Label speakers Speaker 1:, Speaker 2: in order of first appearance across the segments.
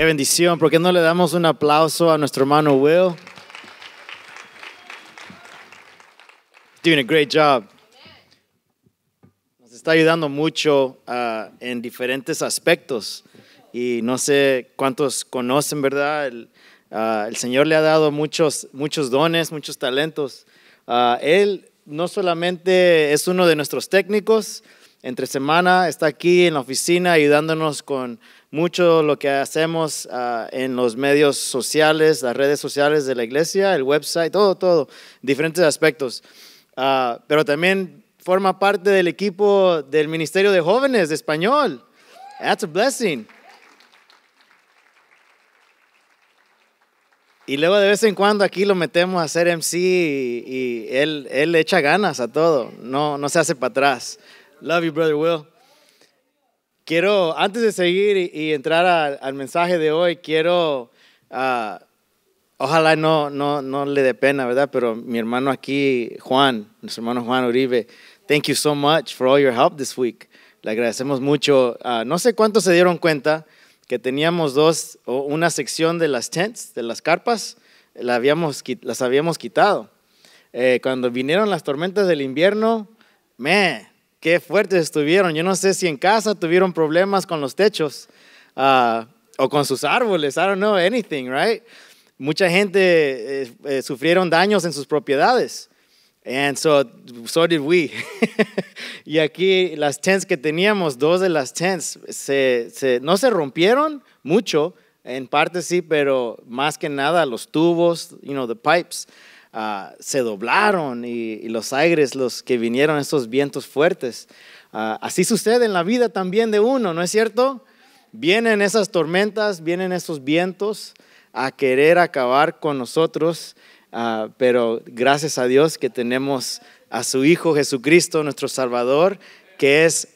Speaker 1: Qué bendición. ¿Por qué no le damos un aplauso a nuestro hermano Will? Doing a great job. Nos está ayudando mucho ah, en diferentes aspectos. Y no sé cuántos conocen, ¿verdad? El, ah, Señor le ha dado muchos, muchos dones, muchos talentos. Ah, él no solamente es uno de nuestros técnicos, entre semana está aquí en la oficina ayudándonos con mucho lo que hacemos ah, en los medios sociales, las redes sociales de la iglesia, el website, todo, todo, diferentes aspectos. Ah, pero también forma parte del equipo del Ministerio de Jóvenes de Español. That's a blessing. Y luego de vez en cuando aquí lo metemos a hacer MC y, y él, él echa ganas a todo, no, no se hace para atrás. Love you, brother Will quiero, antes de seguir y, entrar al mensaje de hoy, quiero, ah, ojalá no, no, no le dé pena, ¿verdad? Pero mi hermano aquí, Juan, nuestro hermano Juan Uribe, thank you so much for all your help this week. Le agradecemos mucho. Ah, no sé cuántos se dieron cuenta que teníamos dos, o una sección de las tents, de las carpas, la habíamos, las habíamos quitado. Eh, cuando vinieron las tormentas del invierno, me qué fuertes estuvieron. Yo no sé si en casa tuvieron problemas con los techos ah, o con sus árboles. I don't know anything, right? Mucha gente eh, eh, sufrieron daños en sus propiedades. And so, so did we. y aquí las tents que teníamos, dos de las tents, no se rompieron mucho, en parte sí, pero más que nada los tubos, you know, the pipes. Ah, se doblaron y, los aires, los que vinieron esos vientos fuertes. Ah, así sucede en la vida también de uno, ¿no es cierto? Vienen esas tormentas, vienen esos vientos a querer acabar con nosotros, ah, pero gracias a Dios que tenemos a su Hijo Jesucristo, nuestro Salvador, que es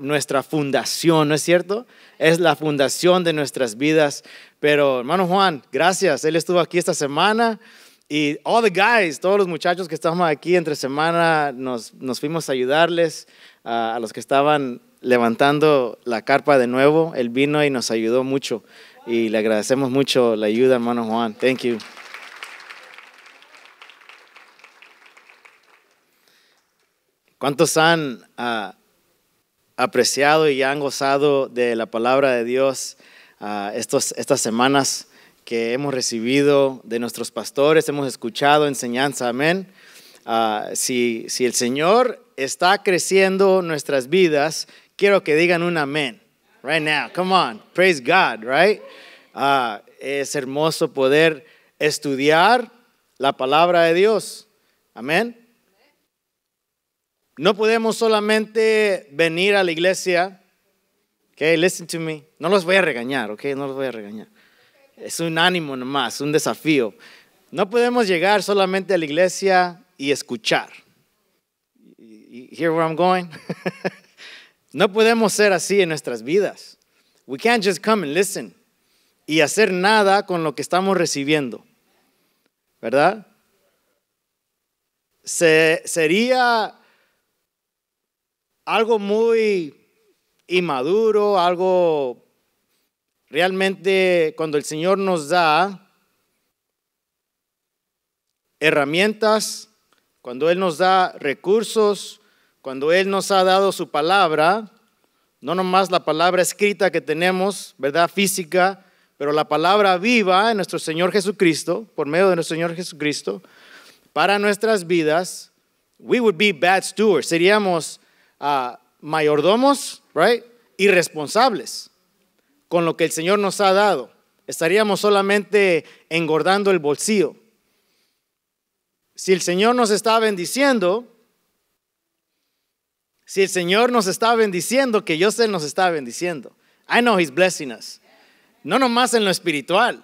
Speaker 1: nuestra fundación, ¿no es cierto? Es la fundación de nuestras vidas. Pero hermano Juan, gracias, él estuvo aquí esta semana. Y all the guys, todos los muchachos que estamos aquí entre semana, nos, nos fuimos a ayudarles, a los que estaban levantando la carpa de nuevo. Él vino y nos ayudó mucho. Y le agradecemos mucho la ayuda, hermano Juan. Thank you. ¿Cuántos han ah, apreciado y han gozado de la palabra de Dios ah, estos, estas semanas? que hemos recibido de nuestros pastores, hemos escuchado enseñanza, amén. Ah, si, si el Señor está creciendo nuestras vidas, quiero que digan un amén. Right now, come on, praise God, right? Ah, es hermoso poder estudiar la palabra de Dios. Amén. No podemos solamente venir a la iglesia. Okay, listen to me. No los voy a regañar, ok, no los voy a regañar es un ánimo nomás, un desafío. No podemos llegar solamente a la iglesia y escuchar. Here I'm going? no podemos ser así en nuestras vidas. We can't just come and listen y hacer nada con lo que estamos recibiendo. ¿Verdad? sería algo muy inmaduro, algo Realmente cuando el Señor nos da herramientas, cuando Él nos da recursos, cuando Él nos ha dado su palabra, no nomás la palabra escrita que tenemos, ¿verdad? Física, pero la palabra viva en nuestro Señor Jesucristo, por medio de nuestro Señor Jesucristo, para nuestras vidas, we would be bad stewards, seríamos ah, mayordomos, right? Irresponsables con lo que el Señor nos ha dado. Estaríamos solamente engordando el bolsillo. Si el Señor nos está bendiciendo, si el Señor nos está bendiciendo, que yo sé nos está bendiciendo. I know He's blessing us. No nomás en lo espiritual,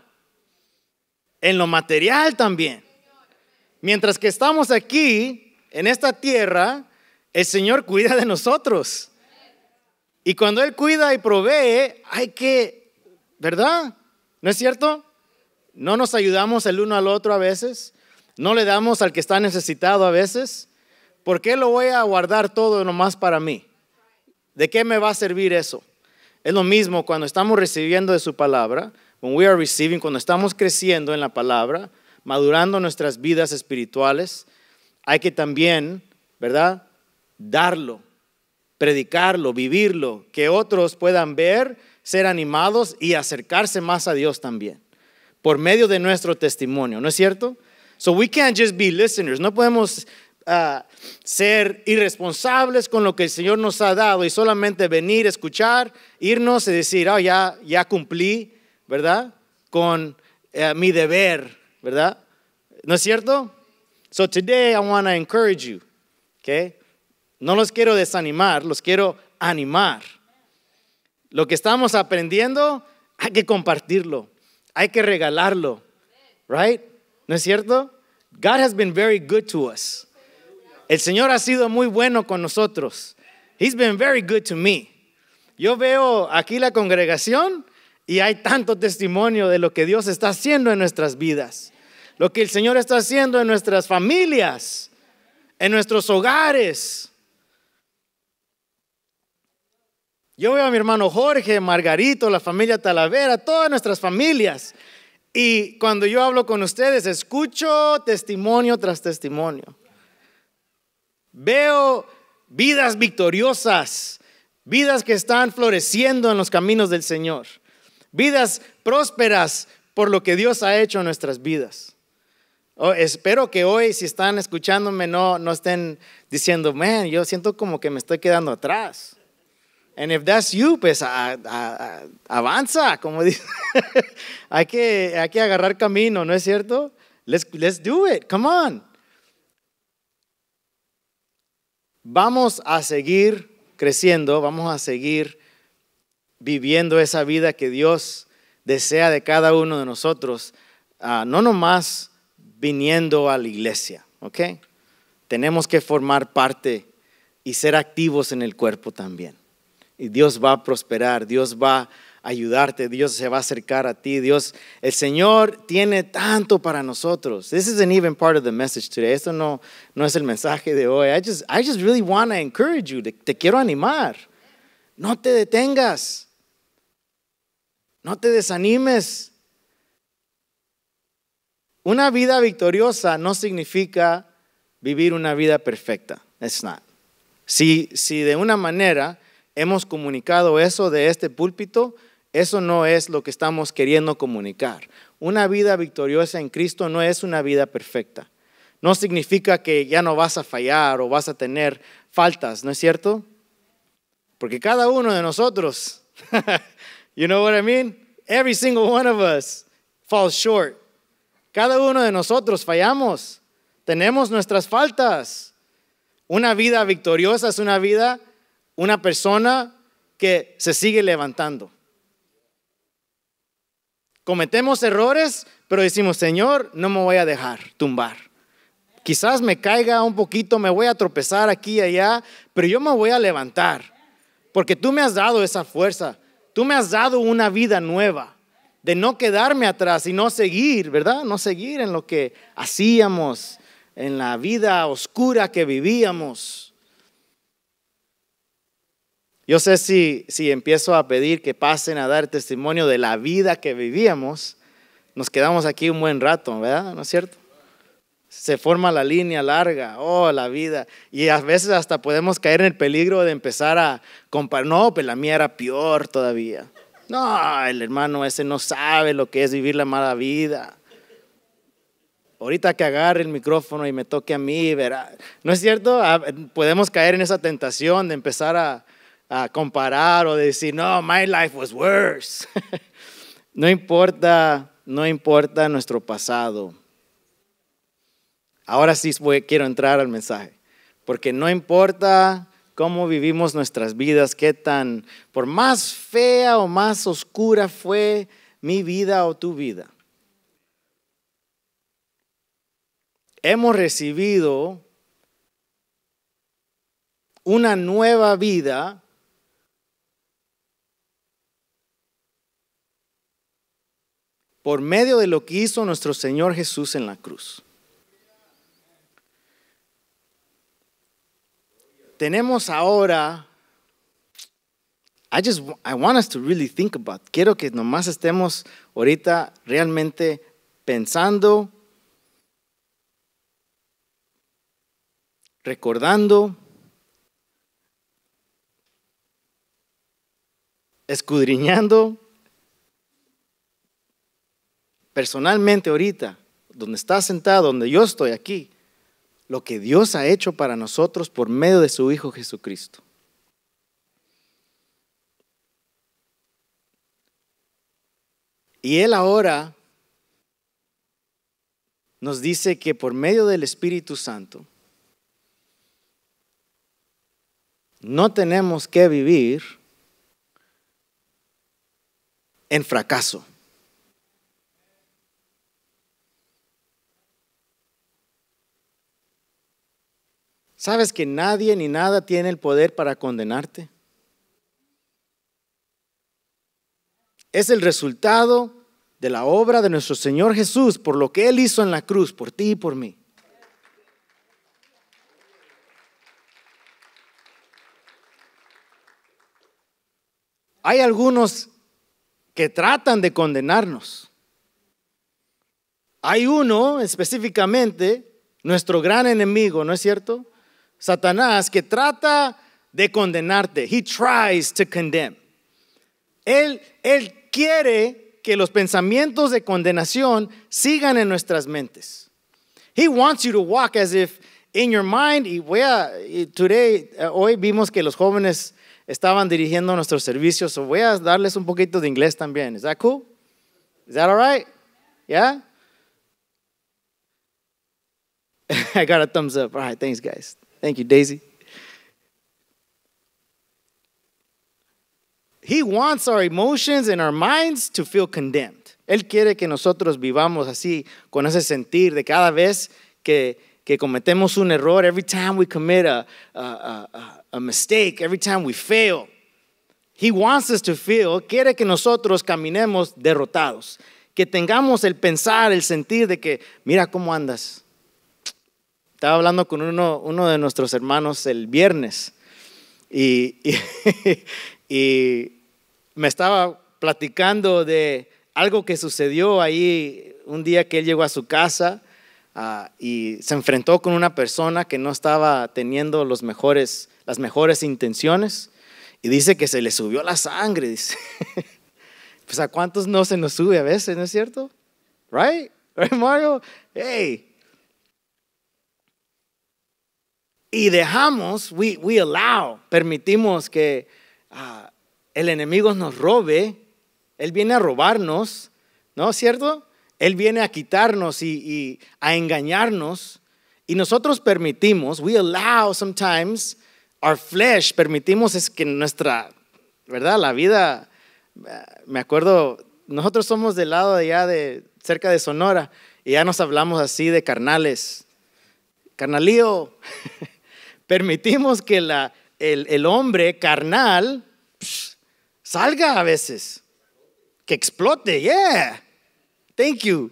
Speaker 1: en lo material también. Mientras que estamos aquí, en esta tierra, el Señor cuida de nosotros. Y cuando Él cuida y provee, hay que, ¿verdad? ¿No es cierto? No nos ayudamos el uno al otro a veces. No le damos al que está necesitado a veces. ¿Por qué lo voy a guardar todo nomás para mí? ¿De qué me va a servir eso? Es lo mismo cuando estamos recibiendo de su palabra, when we are receiving, cuando estamos creciendo en la palabra, madurando nuestras vidas espirituales, hay que también, ¿verdad? Darlo predicarlo, vivirlo, que otros puedan ver, ser animados y acercarse más a Dios también, por medio de nuestro testimonio, ¿no es cierto? So we can't just be listeners, no podemos ah, ser irresponsables con lo que el Señor nos ha dado y solamente venir, escuchar, irnos y decir, oh, ya, ya cumplí, ¿verdad? Con eh, mi deber, ¿verdad? ¿No es cierto? So today I want to encourage you, okay? No los quiero desanimar, los quiero animar. Lo que estamos aprendiendo, hay que compartirlo, hay que regalarlo, right? ¿No es cierto? God has been very good to us. El Señor ha sido muy bueno con nosotros. He's been very good to me. Yo veo aquí la congregación y hay tanto testimonio de lo que Dios está haciendo en nuestras vidas, lo que el Señor está haciendo en nuestras familias, en nuestros hogares. Yo veo a mi hermano Jorge, Margarito, la familia Talavera, todas nuestras familias. Y cuando yo hablo con ustedes, escucho testimonio tras testimonio. Veo vidas victoriosas, vidas que están floreciendo en los caminos del Señor, vidas prósperas por lo que Dios ha hecho en nuestras vidas. Oh, espero que hoy, si están escuchándome, no, no estén diciendo, yo siento como que me estoy quedando atrás. And if that's you, pues avanza, como dice. hay, que, agarrar camino, ¿no es cierto? Let's, do it, come on. Vamos a seguir creciendo, vamos a seguir viviendo esa vida que Dios desea de cada uno de nosotros, ah, no nomás viniendo a la iglesia, ¿ok? Tenemos que formar parte y ser activos en el cuerpo también y Dios va a prosperar, Dios va a ayudarte, Dios se va a acercar a ti, Dios, el Señor tiene tanto para nosotros. This isn't even part of the message today. Esto no, no es el mensaje de hoy. I just, really want to encourage you. Te, quiero animar. No te detengas. No te desanimes. Una vida victoriosa no significa vivir una vida perfecta. It's not. Si, si de una manera hemos comunicado eso de este púlpito, eso no es lo que estamos queriendo comunicar. Una vida victoriosa en Cristo no es una vida perfecta. No significa que ya no vas a fallar o vas a tener faltas, ¿no es cierto? Porque cada uno de nosotros, you know what I mean? Every single one of us falls short. Cada uno de nosotros fallamos. Tenemos nuestras faltas. Una vida victoriosa es una vida una persona que se sigue levantando. Cometemos errores, pero decimos, Señor, no me voy a dejar tumbar. Quizás me caiga un poquito, me voy a tropezar aquí y allá, pero yo me voy a levantar, porque tú me has dado esa fuerza, tú me has dado una vida nueva, de no quedarme atrás y no seguir, ¿verdad? No seguir en lo que hacíamos, en la vida oscura que vivíamos. Yo sé si, si empiezo a pedir que pasen a dar testimonio de la vida que vivíamos, nos quedamos aquí un buen rato, ¿verdad? ¿No es cierto? Se forma la línea larga, oh, la vida. Y a veces hasta podemos caer en el peligro de empezar a comparar, no, pues la mía era peor todavía. No, el hermano ese no sabe lo que es vivir la mala vida. Ahorita que agarre el micrófono y me toque a mí, ¿verdad? ¿No es cierto? Ah, podemos caer en esa tentación de empezar a, a comparar o decir, no, my life was worse. no importa, no importa nuestro pasado. Ahora sí quiero entrar al mensaje, porque no importa cómo vivimos nuestras vidas, qué tan, por más fea o más oscura fue mi vida o tu vida. Hemos recibido una nueva vida por medio de lo que hizo nuestro Señor Jesús en la cruz. Tenemos ahora I just I want us to really think about. Quiero que nomás estemos ahorita realmente pensando, recordando, escudriñando personalmente ahorita, donde está sentado, donde yo estoy aquí, lo que Dios ha hecho para nosotros por medio de su Hijo Jesucristo. Y Él ahora nos dice que por medio del Espíritu Santo no tenemos que vivir en fracaso. ¿Sabes que nadie ni nada tiene el poder para condenarte? Es el resultado de la obra de nuestro Señor Jesús, por lo que Él hizo en la cruz, por ti y por mí. Hay algunos que tratan de condenarnos. Hay uno específicamente, nuestro gran enemigo, ¿no es cierto? Satanás, que trata de condenarte. He tries to condemn. Él, él quiere que los pensamientos de condenación sigan en nuestras mentes. He wants you to walk as if in your mind, eh, hoy vimos que los jóvenes estaban dirigiendo nuestros servicios, o voy a darles un poquito de inglés también. Is that cool? Is that all right? Yeah? I got a thumbs up. All right, thanks, guys. Thank you, Daisy. He wants our emotions and our minds to feel condemned. Él quiere que nosotros vivamos así, con ese sentir de cada vez que, que cometemos un error, every time we commit a, a, a, a mistake, every time we fail. He wants us to feel, quiere que nosotros caminemos derrotados, que tengamos el pensar, el sentir de que, mira cómo andas, estaba hablando con uno, uno de nuestros hermanos el viernes y, y, me estaba platicando de algo que sucedió ahí un día que él llegó a su casa ah, y se enfrentó con una persona que no estaba teniendo los mejores, las mejores intenciones y dice que se le subió la sangre. Dice. pues a cuántos no se nos sube a veces, ¿no es cierto? Right? Right, Mario? Hey, y dejamos, we, we allow, permitimos que ah, el enemigo nos robe, él viene a robarnos, ¿no es cierto? Él viene a quitarnos y, a engañarnos. Y nosotros permitimos, we allow sometimes our flesh, permitimos es que nuestra, ¿verdad? La vida, eh, me acuerdo, nosotros somos del lado allá de cerca de Sonora y ya nos hablamos así de carnales. Carnalío. permitimos que la, el, hombre carnal salga a veces, que explote, yeah. Thank you.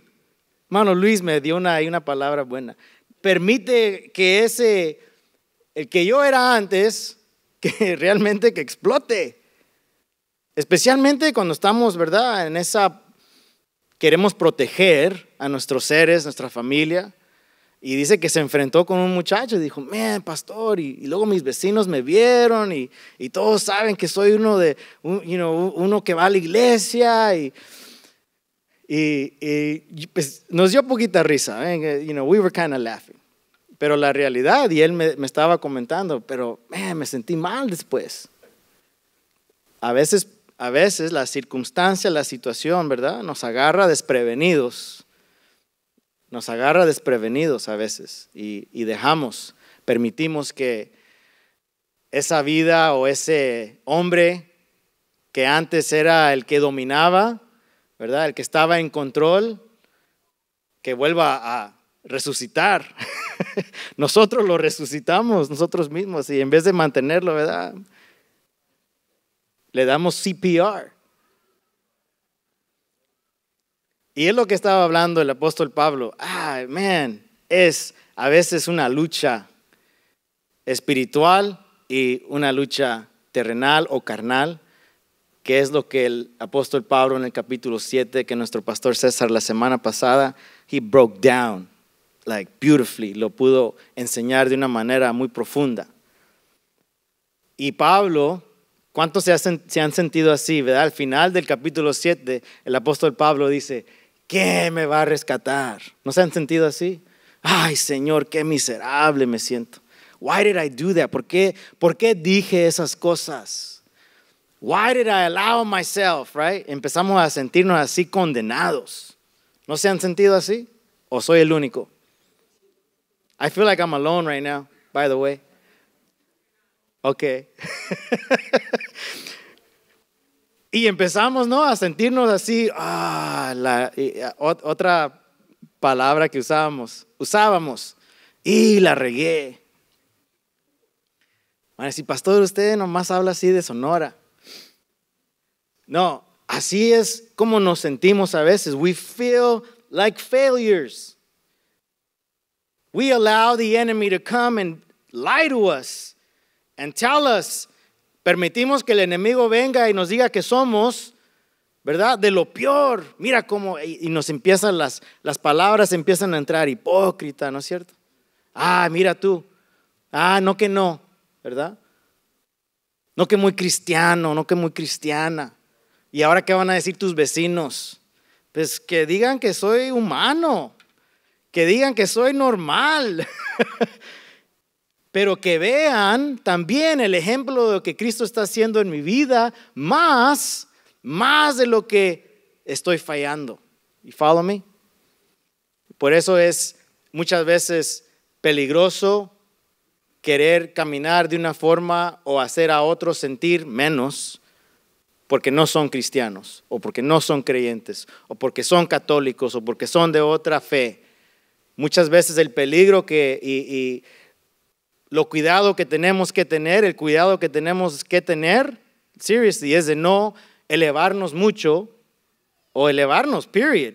Speaker 1: Mano Luis me dio una, una palabra buena. Permite que ese, el que yo era antes, que realmente que explote. Especialmente cuando estamos, ¿verdad? En esa, queremos proteger a nuestros seres, nuestra familia, y dice que se enfrentó con un muchacho y dijo, man, pastor, y, luego mis vecinos me vieron y, y, todos saben que soy uno de, you know, uno que va a la iglesia y, y pues, nos dio poquita risa, eh, you know, we were kind of laughing. Pero la realidad, y él me, me estaba comentando, pero man, me sentí mal después. A veces, a veces la circunstancia, la situación, ¿verdad? Nos agarra desprevenidos nos agarra desprevenidos a veces y, dejamos, permitimos que esa vida o ese hombre que antes era el que dominaba, ¿verdad? El que estaba en control, que vuelva a resucitar. nosotros lo resucitamos nosotros mismos y en vez de mantenerlo, ¿verdad? Le damos CPR. Y es lo que estaba hablando el apóstol Pablo. Ah, es a veces una lucha espiritual y una lucha terrenal o carnal, que es lo que el apóstol Pablo en el capítulo 7, que nuestro pastor César la semana pasada, he broke down, like beautifully, lo pudo enseñar de una manera muy profunda. Y Pablo, ¿cuántos se, han sentido así? ¿verdad? Al final del capítulo 7, el apóstol Pablo dice, ¿Qué me va a rescatar? ¿No se han sentido así? Ay, Señor, qué miserable me siento. Why did I do that? ¿Por qué, ¿Por qué dije esas cosas? Why did I allow myself, right? Empezamos a sentirnos así condenados. ¿No se han sentido así? ¿O soy el único? I feel like I'm alone right now, by the way. Okay. Y empezamos, ¿no? A sentirnos así, ah, la, ah, otra palabra que usábamos, usábamos, y la regué. si pastor, usted nomás habla así de Sonora. No, así es como nos sentimos a veces. We feel like failures. We allow the enemy to come and lie to us and tell us Permitimos que el enemigo venga y nos diga que somos, ¿verdad? De lo peor. Mira cómo, y nos empiezan las, las palabras, empiezan a entrar hipócrita, ¿no es cierto? Ah, mira tú. Ah, no que no, ¿verdad? No que muy cristiano, no que muy cristiana. ¿Y ahora qué van a decir tus vecinos? Pues que digan que soy humano, que digan que soy normal. pero que vean también el ejemplo de lo que Cristo está haciendo en mi vida, más, más de lo que estoy fallando. ¿Y follow me? Por eso es muchas veces peligroso querer caminar de una forma o hacer a otros sentir menos porque no son cristianos o porque no son creyentes o porque son católicos o porque son de otra fe. Muchas veces el peligro que, lo cuidado que tenemos que tener, el cuidado que tenemos que tener, seriously, es de no elevarnos mucho o elevarnos, period.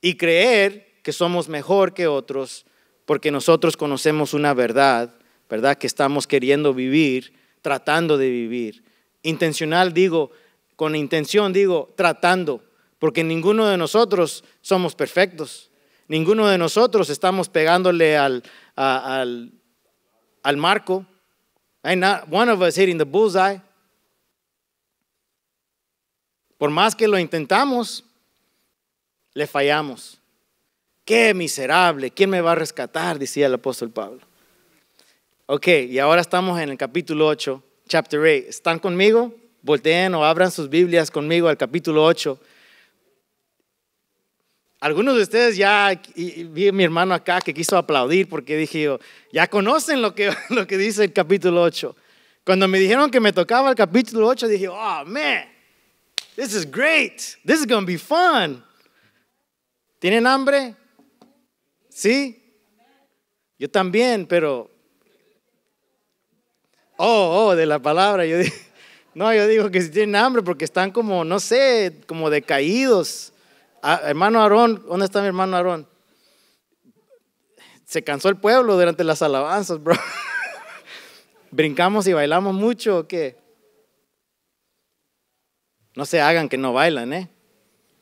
Speaker 1: Y creer que somos mejor que otros porque nosotros conocemos una verdad, ¿verdad? Que estamos queriendo vivir, tratando de vivir. Intencional digo, con intención digo, tratando, porque ninguno de nosotros somos perfectos. Ninguno de nosotros estamos pegándole al, Uh, al, marco, one of us hitting the bullseye. Por más que lo intentamos, le fallamos. Qué miserable, ¿quién me va a rescatar? Decía el apóstol Pablo. Ok, y ahora estamos en el capítulo 8, chapter 8. ¿Están conmigo? Volteen o abran sus Biblias conmigo al capítulo 8 algunos de ustedes ya, vi a mi hermano acá que quiso aplaudir porque dije yo, ya conocen lo que, lo que dice el capítulo 8. Cuando me dijeron que me tocaba el capítulo 8, dije, oh man, this is great, this is going to be fun. ¿Tienen hambre? ¿Sí? Yo también, pero. Oh, oh, de la palabra. Yo no, yo digo que si tienen hambre porque están como, no sé, como decaídos. Ah, hermano Aarón, ¿dónde está mi hermano Aarón? Se cansó el pueblo durante las alabanzas, bro. ¿Brincamos y bailamos mucho o qué? No se hagan que no bailan, ¿eh?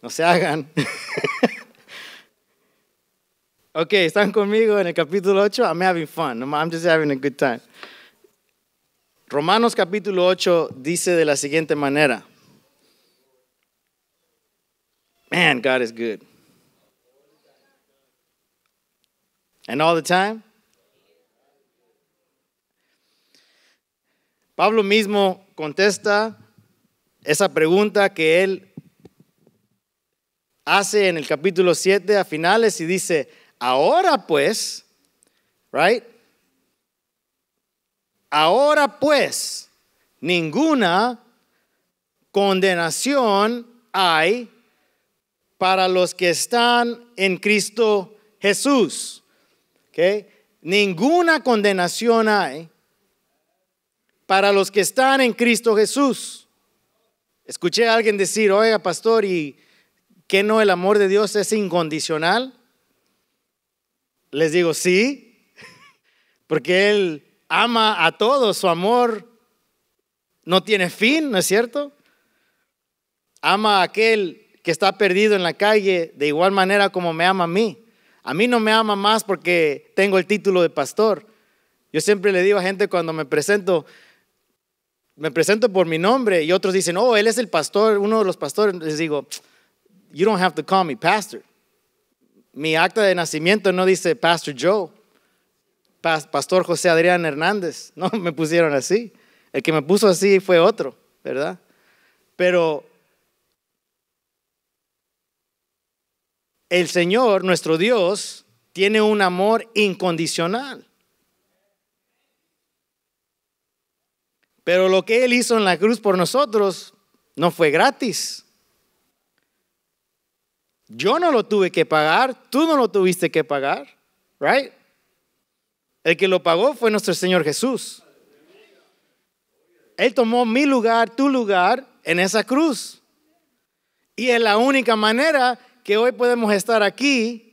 Speaker 1: No se hagan. ok, están conmigo en el capítulo 8. I'm having fun. I'm just having a good time. Romanos capítulo 8 dice de la siguiente manera man, God is good. And all the time. Pablo mismo contesta esa pregunta que él hace en el capítulo 7 a finales y dice, ahora pues, right? Ahora pues, ninguna condenación hay para los que están en Cristo Jesús. ¿Okay? Ninguna condenación hay para los que están en Cristo Jesús. Escuché a alguien decir, oiga pastor, ¿y qué no el amor de Dios es incondicional? Les digo, sí, porque Él ama a todos, su amor no tiene fin, ¿no es cierto? Ama a aquel que está perdido en la calle de igual manera como me ama a mí. A mí no me ama más porque tengo el título de pastor. Yo siempre le digo a gente cuando me presento, me presento por mi nombre y otros dicen, oh, él es el pastor, uno de los pastores. Les digo, you don't have to call me pastor. Mi acta de nacimiento no dice Pastor Joe, Pastor José Adrián Hernández. No, me pusieron así. El que me puso así fue otro, ¿verdad? Pero el Señor, nuestro Dios, tiene un amor incondicional. Pero lo que Él hizo en la cruz por nosotros no fue gratis. Yo no lo tuve que pagar, tú no lo tuviste que pagar, right? El que lo pagó fue nuestro Señor Jesús. Él tomó mi lugar, tu lugar en esa cruz. Y es la única manera que hoy podemos estar aquí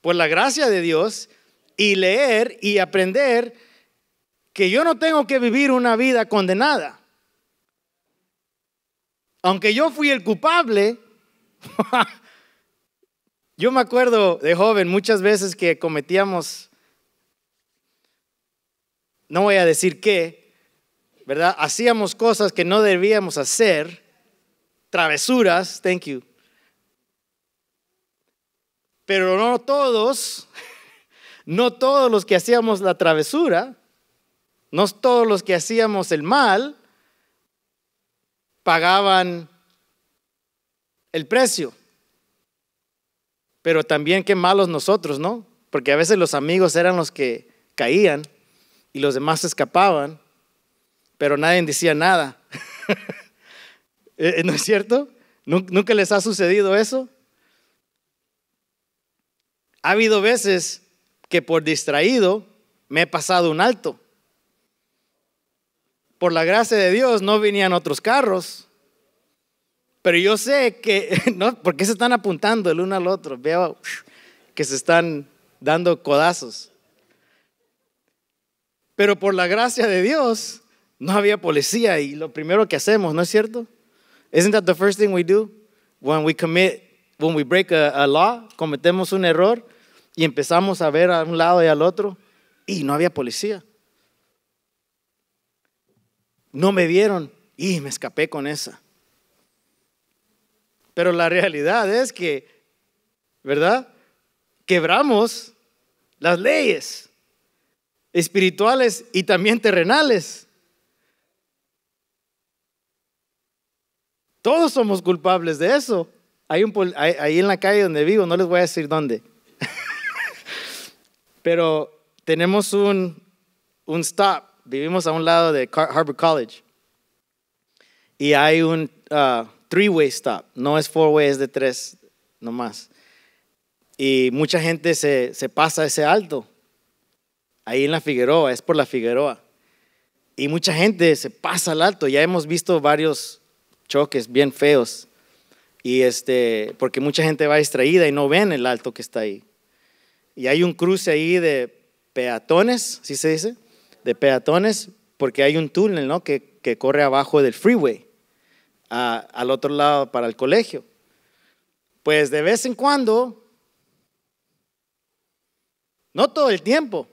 Speaker 1: por la gracia de Dios y leer y aprender que yo no tengo que vivir una vida condenada. Aunque yo fui el culpable, yo me acuerdo de joven muchas veces que cometíamos, no voy a decir qué, ¿verdad? Hacíamos cosas que no debíamos hacer, travesuras, thank you pero no todos, no todos los que hacíamos la travesura, no todos los que hacíamos el mal, pagaban el precio. Pero también qué malos nosotros, ¿no? Porque a veces los amigos eran los que caían y los demás escapaban, pero nadie decía nada. ¿Eh, eh, ¿No es cierto? ¿Nunca les ha sucedido eso? ha habido veces que por distraído me he pasado un alto. Por la gracia de Dios no venían otros carros. Pero yo sé que, ¿no? ¿Por qué se están apuntando el uno al otro? Veo que se están dando codazos. Pero por la gracia de Dios no había policía y lo primero que hacemos, ¿no es cierto? Isn't that the first thing we do when we commit, when we break cometemos un error? y empezamos a ver a un lado y al otro y no había policía. No me vieron y me escapé con esa. Pero la realidad es que, ¿verdad? Quebramos las leyes espirituales y también terrenales. Todos somos culpables de eso. Hay un, ahí en la calle donde vivo, no les voy a decir dónde, pero tenemos un, stop. Vivimos a un lado de Harvard College. Y hay un uh, three-way stop. No es four-way, es de tres nomás. Y mucha gente se, se pasa ese alto. Ahí en la Figueroa, es por la Figueroa. Y mucha gente se pasa el alto. Ya hemos visto varios choques bien feos. Y este, porque mucha gente va distraída y no ven el alto que está ahí y hay un cruce ahí de peatones, ¿sí se dice? De peatones, porque hay un túnel, ¿no? Que, corre abajo del freeway, al otro lado para el colegio. Pues de vez en cuando, no todo el tiempo,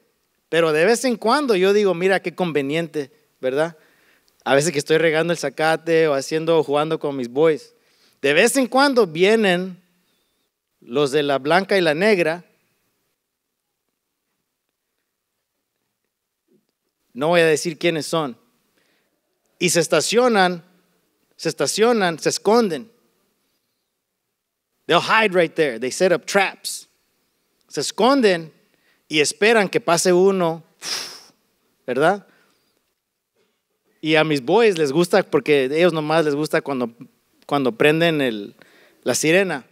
Speaker 1: pero de vez en cuando yo digo, mira qué conveniente, ¿verdad? A veces que estoy regando el zacate o haciendo, jugando con mis boys. De vez en cuando vienen los de la blanca y la negra no voy a decir quiénes son, y se estacionan, se estacionan, se esconden. They'll hide right there. They set up traps. Se esconden y esperan que pase uno, ¿verdad? Y a mis boys les gusta, porque ellos nomás les gusta cuando, cuando prenden la sirena.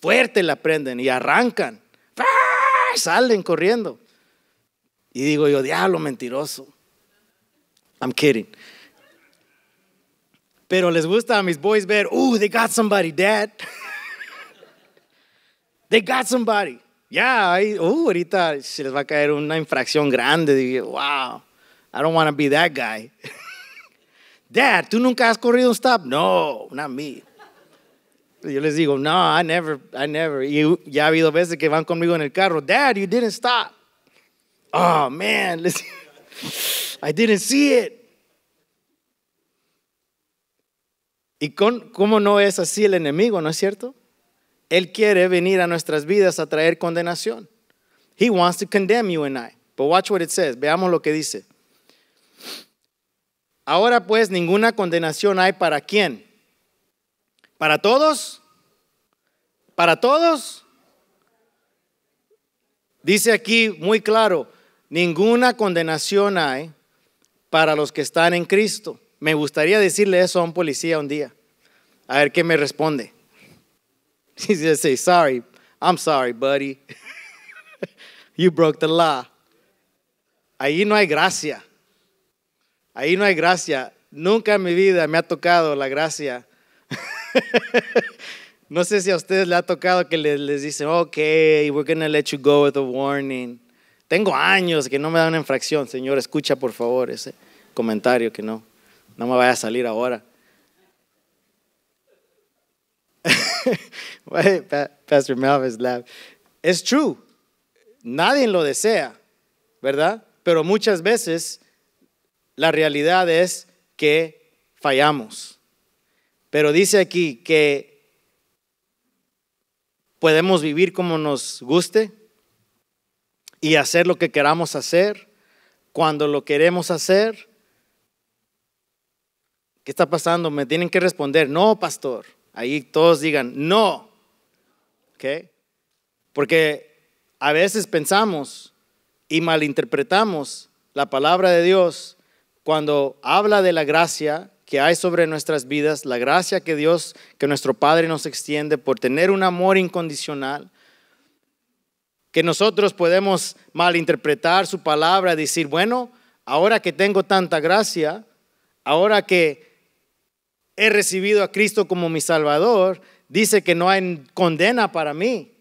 Speaker 1: Fuerte la prenden y arrancan. Salen corriendo. Y digo yo, diablo, mentiroso. I'm kidding. Pero les gusta a mis boys ver, oh, they got somebody, dad. they got somebody. Ya, yeah, oh, ahorita se les va a caer una infracción grande. wow, I don't want to be that guy. dad, ¿tú nunca has corrido un stop? No, not me. Yo les digo, no, I never, I never. Y ya ha habido veces que van conmigo en el carro, Dad, you didn't stop oh man, I didn't see it. ¿Y cómo no es así el enemigo, no es cierto? Él quiere venir a nuestras vidas a traer condenación. He wants to condemn you and I. But watch what it says. Veamos lo que dice. Ahora pues ninguna condenación hay para quién. ¿Para todos? ¿Para todos? Dice aquí muy claro, Ninguna condenación hay para los que están en Cristo. Me gustaría decirle eso a un policía un día. A ver qué me responde. He's sorry, I'm sorry, buddy. you broke the law. Ahí no hay gracia. Ahí no hay gracia. Nunca en mi vida me ha tocado la gracia. no sé si a ustedes le ha tocado que les, les dicen, ok, we're gonna let you go with a warning. Tengo años que no me da una infracción, Señor, escucha por favor ese comentario que no, no me vaya a salir ahora. Pastor Es true. Nadie lo desea, ¿verdad? Pero muchas veces la realidad es que fallamos. Pero dice aquí que podemos vivir como nos guste, y hacer lo que queramos hacer cuando lo queremos hacer. ¿Qué está pasando? Me tienen que responder, no, pastor. Ahí todos digan, no. Porque a veces pensamos y malinterpretamos la palabra de Dios cuando habla de la gracia que hay sobre nuestras vidas, la gracia que Dios, que nuestro Padre nos extiende por tener un amor incondicional, que nosotros podemos malinterpretar su palabra, decir, bueno, ahora que tengo tanta gracia, ahora que he recibido a Cristo como mi Salvador, dice que no hay condena para mí.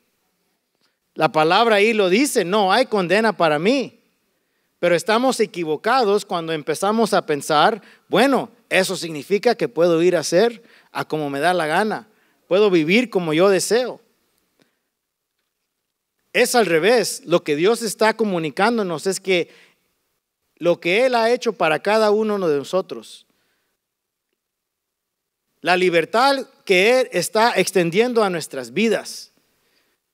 Speaker 1: La palabra ahí lo dice, no hay condena para mí. Pero estamos equivocados cuando empezamos a pensar, bueno, eso significa que puedo ir a hacer a como me da la gana, puedo vivir como yo deseo. Es al revés. Lo que Dios está comunicándonos es que lo que Él ha hecho para cada uno de nosotros, la libertad que Él está extendiendo a nuestras vidas,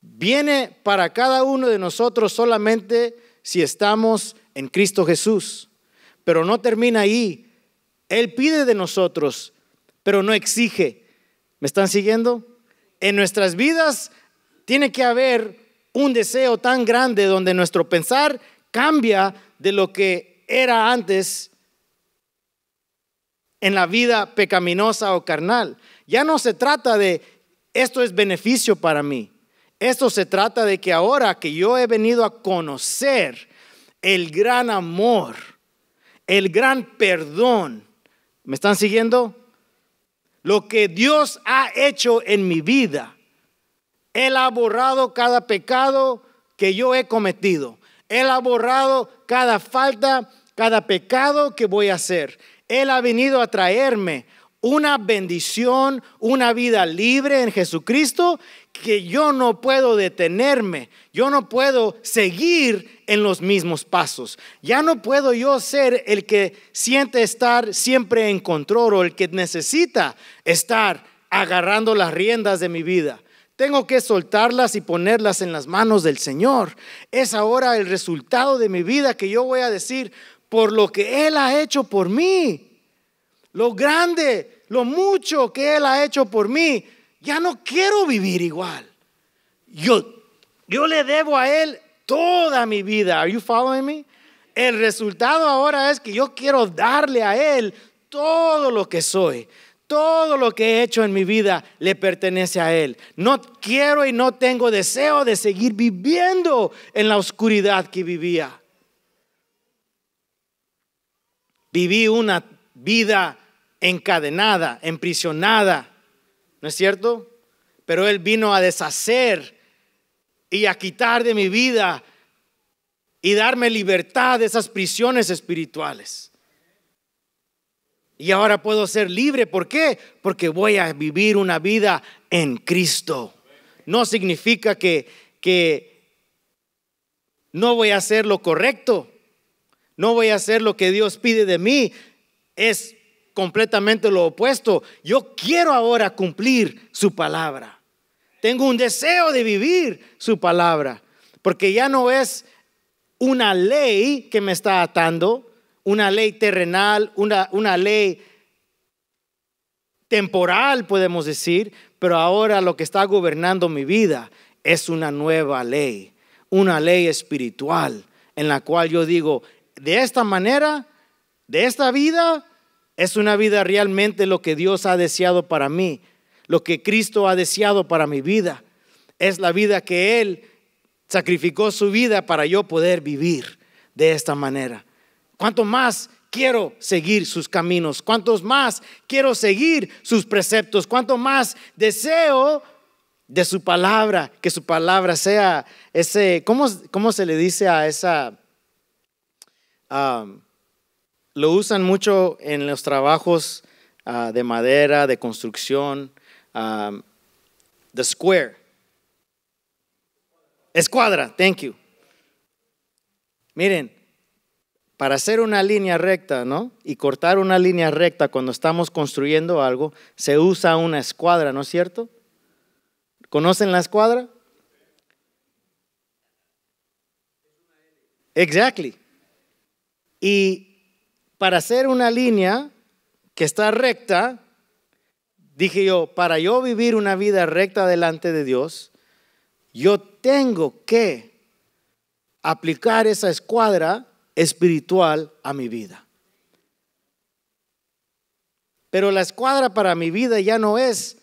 Speaker 1: viene para cada uno de nosotros solamente si estamos en Cristo Jesús. Pero no termina ahí. Él pide de nosotros, pero no exige. ¿Me están siguiendo? En nuestras vidas tiene que haber un deseo tan grande donde nuestro pensar cambia de lo que era antes en la vida pecaminosa o carnal. Ya no se trata de esto es beneficio para mí. Esto se trata de que ahora que yo he venido a conocer el gran amor, el gran perdón, ¿me están siguiendo? Lo que Dios ha hecho en mi vida él ha borrado cada pecado que yo he cometido. Él ha borrado cada falta, cada pecado que voy a hacer. Él ha venido a traerme una bendición, una vida libre en Jesucristo que yo no puedo detenerme, yo no puedo seguir en los mismos pasos. Ya no puedo yo ser el que siente estar siempre en control o el que necesita estar agarrando las riendas de mi vida. Tengo que soltarlas y ponerlas en las manos del Señor. Es ahora el resultado de mi vida que yo voy a decir por lo que Él ha hecho por mí. Lo grande, lo mucho que Él ha hecho por mí. Ya no quiero vivir igual. Yo, yo le debo a Él toda mi vida. Are you following me? El resultado ahora es que yo quiero darle a Él todo lo que soy, todo lo que he hecho en mi vida le pertenece a Él. No quiero y no tengo deseo de seguir viviendo en la oscuridad que vivía. Viví una vida encadenada, emprisionada, ¿no es cierto? Pero Él vino a deshacer y a quitar de mi vida y darme libertad de esas prisiones espirituales. Y ahora puedo ser libre. ¿Por qué? Porque voy a vivir una vida en Cristo. No significa que, que no voy a hacer lo correcto. No voy a hacer lo que Dios pide de mí. Es completamente lo opuesto. Yo quiero ahora cumplir su palabra. Tengo un deseo de vivir su palabra. Porque ya no es una ley que me está atando, una ley terrenal, una, ley temporal, podemos decir, pero ahora lo que está gobernando mi vida es una nueva ley, una ley espiritual, en la cual yo digo, de esta manera, de esta vida, es una vida realmente lo que Dios ha deseado para mí, lo que Cristo ha deseado para mi vida. Es la vida que Él sacrificó su vida para yo poder vivir de esta manera. Cuanto más quiero seguir sus caminos, cuantos más quiero seguir sus preceptos, ¿Cuánto más deseo de su palabra, que su palabra sea ese, ¿cómo, se le dice a esa? Ah, lo usan mucho en los trabajos ah, de madera, de construcción, ah, the square. Escuadra, thank you. Miren, para hacer una línea recta, ¿no? Y cortar una línea recta cuando estamos construyendo algo, se usa una escuadra, ¿no es cierto? ¿Conocen la escuadra? Exactly. Y para hacer una línea que está recta, dije yo, para yo vivir una vida recta delante de Dios, yo tengo que aplicar esa escuadra espiritual a mi vida. Pero la escuadra para mi vida ya no es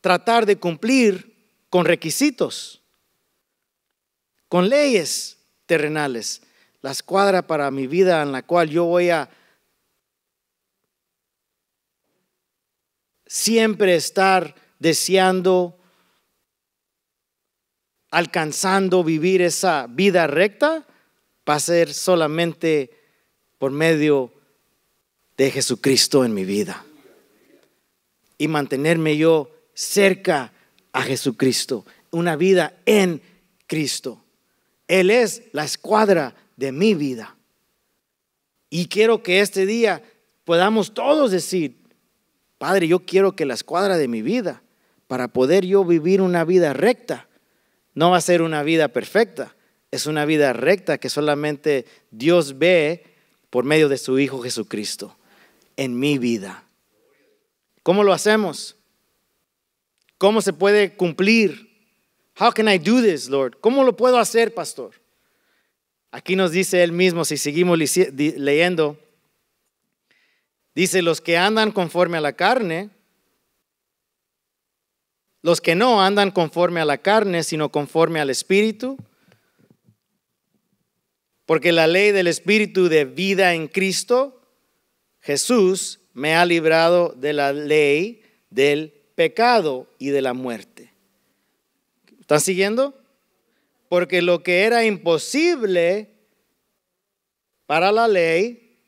Speaker 1: tratar de cumplir con requisitos, con leyes terrenales. La escuadra para mi vida en la cual yo voy a siempre estar deseando, alcanzando vivir esa vida recta, va a ser solamente por medio de Jesucristo en mi vida. Y mantenerme yo cerca a Jesucristo, una vida en Cristo. Él es la escuadra de mi vida. Y quiero que este día podamos todos decir, Padre, yo quiero que la escuadra de mi vida, para poder yo vivir una vida recta, no va a ser una vida perfecta, es una vida recta que solamente Dios ve por medio de su Hijo Jesucristo en mi vida. ¿Cómo lo hacemos? ¿Cómo se puede cumplir? How can I do this, Lord? ¿Cómo lo puedo hacer, pastor? Aquí nos dice él mismo si seguimos leyendo Dice, los que andan conforme a la carne, los que no andan conforme a la carne, sino conforme al Espíritu, porque la ley del Espíritu de vida en Cristo, Jesús, me ha librado de la ley del pecado y de la muerte. ¿Están siguiendo? Porque lo que era imposible para la ley,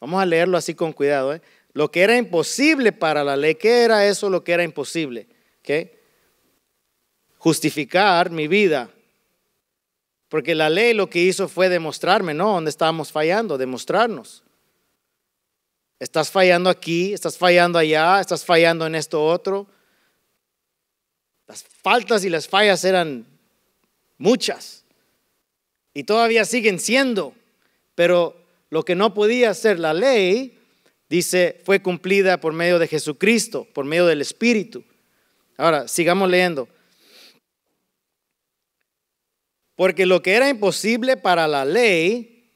Speaker 1: vamos a leerlo así con cuidado, ¿eh? lo que era imposible para la ley, ¿qué era eso lo que era imposible? ¿Okay? Justificar mi vida, porque la ley lo que hizo fue demostrarme, ¿no? Donde estábamos fallando, demostrarnos. Estás fallando aquí, estás fallando allá, estás fallando en esto otro. Las faltas y las fallas eran muchas. Y todavía siguen siendo. Pero lo que no podía hacer la ley, dice, fue cumplida por medio de Jesucristo, por medio del Espíritu. Ahora, sigamos leyendo. Porque lo que era imposible para la ley,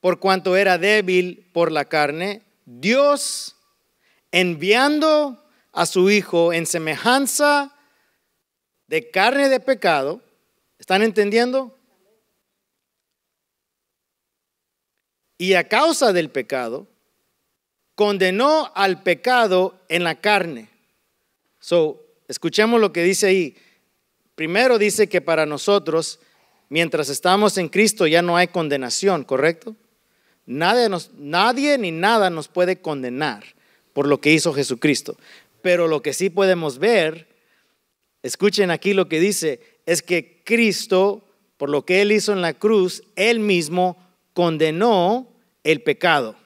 Speaker 1: por cuanto era débil por la carne, Dios, enviando a su Hijo en semejanza de carne de pecado, ¿están entendiendo? Y a causa del pecado, condenó al pecado en la carne. So, escuchemos lo que dice ahí. Primero dice que para nosotros, mientras estamos en Cristo, ya no hay condenación, ¿correcto? Nadie, ni nada nos puede condenar por lo que hizo Jesucristo. Pero lo que sí podemos ver, escuchen aquí lo que dice, es que Cristo, por lo que Él hizo en la cruz, Él mismo condenó el pecado.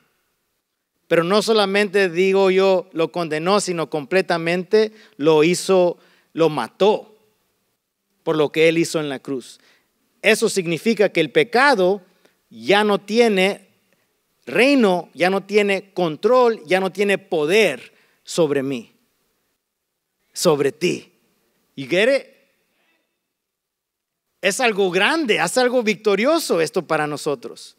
Speaker 1: Pero no solamente digo yo lo condenó, sino completamente lo hizo, lo mató por lo que Él hizo en la cruz. Eso significa que el pecado ya no tiene reino, ya no tiene control, ya no tiene poder sobre mí, sobre ti. ¿Y Es algo grande, es algo victorioso esto para nosotros.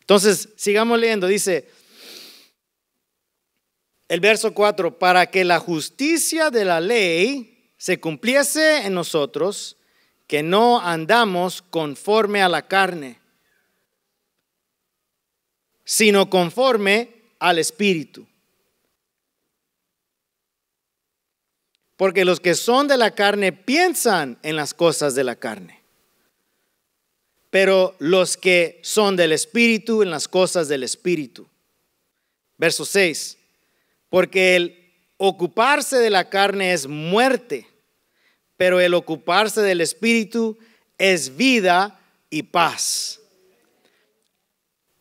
Speaker 1: Entonces, sigamos leyendo, dice el verso 4, para que la justicia de la ley se cumpliese en nosotros que no andamos conforme a la carne, sino conforme al Espíritu. Porque los que son de la carne piensan en las cosas de la carne, pero los que son del Espíritu en las cosas del Espíritu. Verso 6. Porque el Ocuparse de la carne es muerte, pero el ocuparse del Espíritu es vida y paz.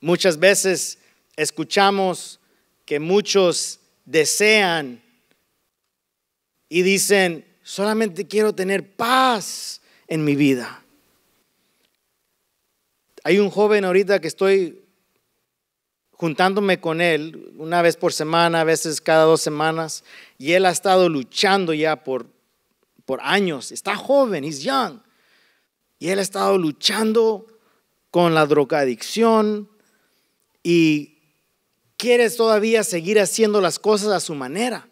Speaker 1: Muchas veces escuchamos que muchos desean y dicen, solamente quiero tener paz en mi vida. Hay un joven ahorita que estoy juntándome con él una vez por semana, a veces cada dos semanas, y él ha estado luchando ya por, por años. Está joven, he's young. Y él ha estado luchando con la drogadicción y quiere todavía seguir haciendo las cosas a su manera.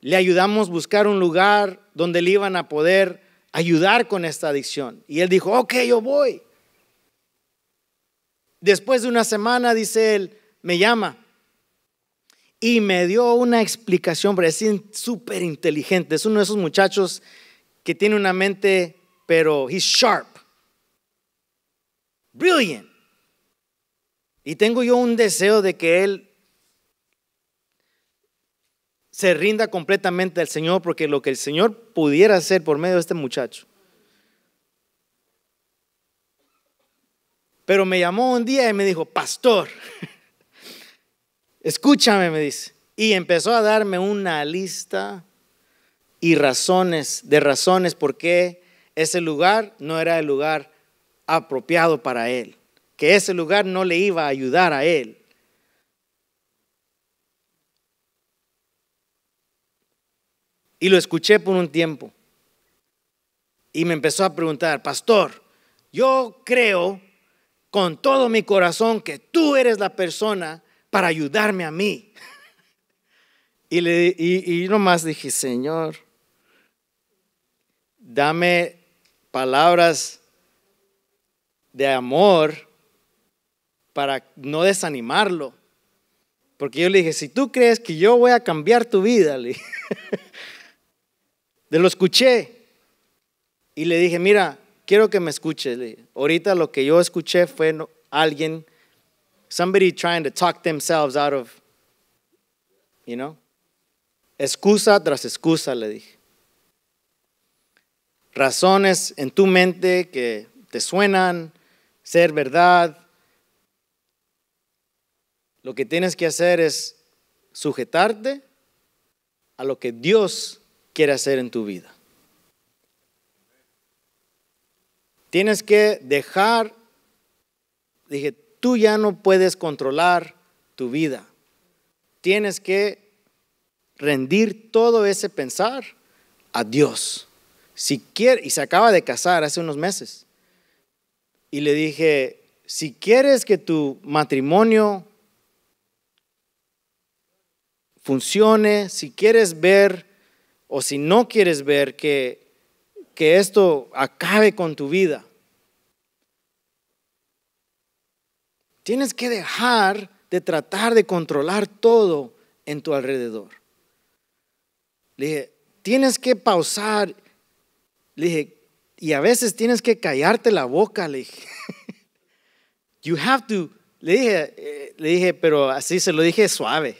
Speaker 1: Le ayudamos a buscar un lugar donde le iban a poder ayudar con esta adicción. Y él dijo, ok, yo voy. Después de una semana, dice él, me llama y me dio una explicación, pero es súper inteligente. Es uno de esos muchachos que tiene una mente, pero he's sharp, brilliant. Y tengo yo un deseo de que él se rinda completamente al Señor, porque lo que el Señor pudiera hacer por medio de este muchacho Pero me llamó un día y me dijo, pastor, escúchame, me dice. Y empezó a darme una lista y razones, de razones por qué ese lugar no era el lugar apropiado para él, que ese lugar no le iba a ayudar a él. Y lo escuché por un tiempo. Y me empezó a preguntar, pastor, yo creo con todo mi corazón que tú eres la persona para ayudarme a mí. Y, le, y, nomás dije, Señor, dame palabras de amor para no desanimarlo. Porque yo le dije, si tú crees que yo voy a cambiar tu vida, le lo escuché. Y le dije, mira, quiero que me escuche. Ahorita lo que yo escuché fue alguien, somebody trying to talk themselves out of, you know, excusa tras excusa, le dije. Razones en tu mente que te suenan ser verdad. Lo que tienes que hacer es sujetarte a lo que Dios quiere hacer en tu vida. Tienes que dejar, dije, tú ya no puedes controlar tu vida. Tienes que rendir todo ese pensar a Dios. Si quiere, y se acaba de casar hace unos meses. Y le dije, si quieres que tu matrimonio funcione, si quieres ver o si no quieres ver que que esto acabe con tu vida. Tienes que dejar de tratar de controlar todo en tu alrededor. Le dije, tienes que pausar. Le dije, y a veces tienes que callarte la boca. Le dije, you have to. Le dije, eh, le dije, pero así se lo dije suave.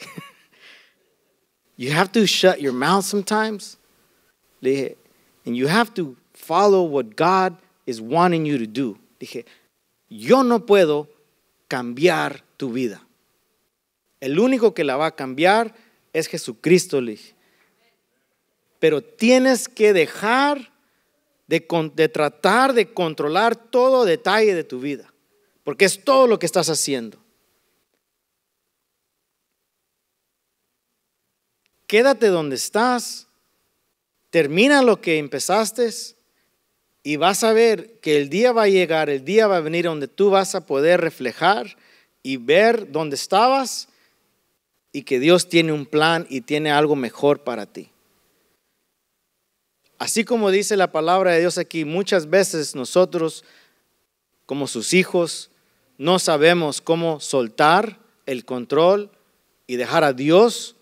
Speaker 1: You have to shut your mouth sometimes. Le dije, And you have to follow what God is wanting you to do. Dije, yo no puedo cambiar tu vida. El único que la va a cambiar es Jesucristo, Pero tienes que dejar de, de, tratar de controlar todo detalle de tu vida, porque es todo lo que estás haciendo. Quédate donde estás Termina lo que empezaste y vas a ver que el día va a llegar, el día va a venir donde tú vas a poder reflejar y ver dónde estabas y que Dios tiene un plan y tiene algo mejor para ti. Así como dice la palabra de Dios aquí, muchas veces nosotros, como sus hijos, no sabemos cómo soltar el control y dejar a Dios